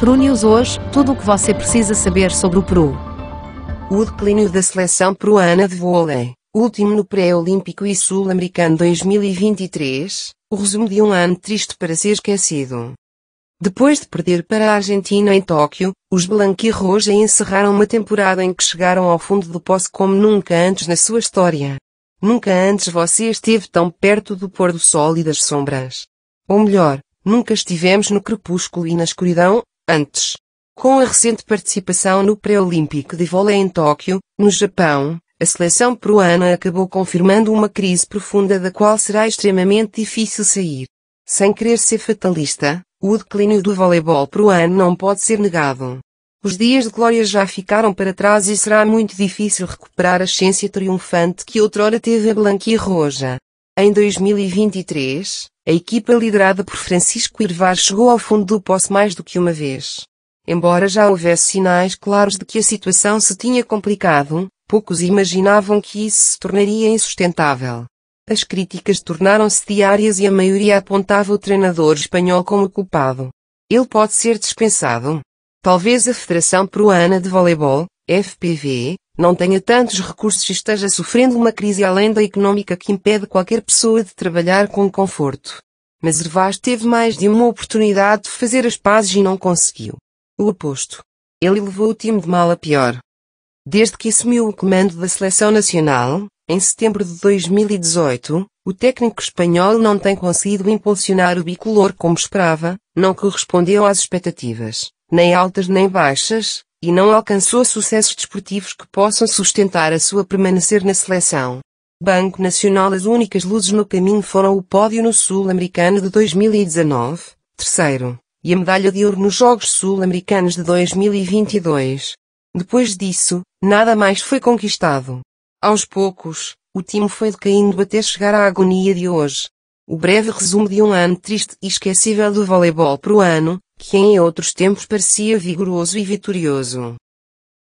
Peru News hoje, tudo o que você precisa saber sobre o Peru. O declínio da seleção peruana de vôlei, último no pré-olímpico e sul-americano 2023, o resumo de um ano triste para ser esquecido. Depois de perder para a Argentina em Tóquio, os Blanquirroja encerraram uma temporada em que chegaram ao fundo do poço como nunca antes na sua história. Nunca antes você esteve tão perto do pôr do sol e das sombras. Ou melhor, nunca estivemos no crepúsculo e na escuridão, Antes, com a recente participação no pré-olímpico de vôlei em Tóquio, no Japão, a seleção peruana acabou confirmando uma crise profunda da qual será extremamente difícil sair. Sem querer ser fatalista, o declínio do voleibol peruano não pode ser negado. Os dias de glória já ficaram para trás e será muito difícil recuperar a ciência triunfante que outrora teve a Blanquia Roja. Em 2023, a equipa liderada por Francisco Irvar chegou ao fundo do poço mais do que uma vez. Embora já houvesse sinais claros de que a situação se tinha complicado, poucos imaginavam que isso se tornaria insustentável. As críticas tornaram-se diárias e a maioria apontava o treinador espanhol como culpado. Ele pode ser dispensado. Talvez a Federação Peruana de Voleibol, FPV, não tenha tantos recursos e esteja sofrendo uma crise além da económica que impede qualquer pessoa de trabalhar com conforto. Mas Hervás teve mais de uma oportunidade de fazer as pazes e não conseguiu. O oposto. Ele levou o time de mal a pior. Desde que assumiu o comando da seleção nacional, em setembro de 2018, o técnico espanhol não tem conseguido impulsionar o bicolor como esperava, não correspondeu às expectativas, nem altas nem baixas, e não alcançou sucessos desportivos que possam sustentar a sua permanecer na seleção. Banco Nacional As únicas luzes no caminho foram o pódio no Sul-Americano de 2019, terceiro, e a medalha de ouro nos Jogos Sul-Americanos de 2022. Depois disso, nada mais foi conquistado. Aos poucos, o time foi decaindo até chegar à agonia de hoje. O breve resumo de um ano triste e esquecível do voleibol ano que em outros tempos parecia vigoroso e vitorioso.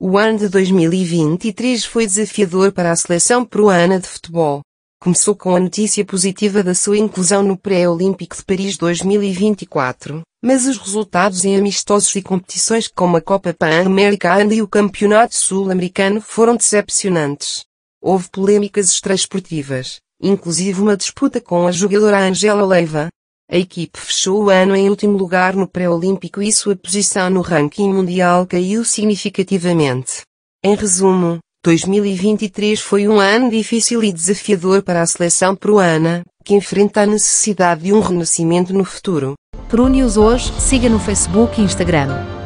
O ano de 2023 foi desafiador para a seleção peruana de futebol. Começou com a notícia positiva da sua inclusão no Pré-Olímpico de Paris 2024, mas os resultados em amistosos e competições como a Copa Pan-Americana e o Campeonato Sul-Americano foram decepcionantes. Houve polêmicas extraesportivas, inclusive uma disputa com a jogadora Angela Leiva, a equipe fechou o ano em último lugar no pré-olímpico e sua posição no ranking mundial caiu significativamente. Em resumo, 2023 foi um ano difícil e desafiador para a seleção peruana, que enfrenta a necessidade de um renascimento no futuro. Peru News hoje, siga no Facebook e Instagram.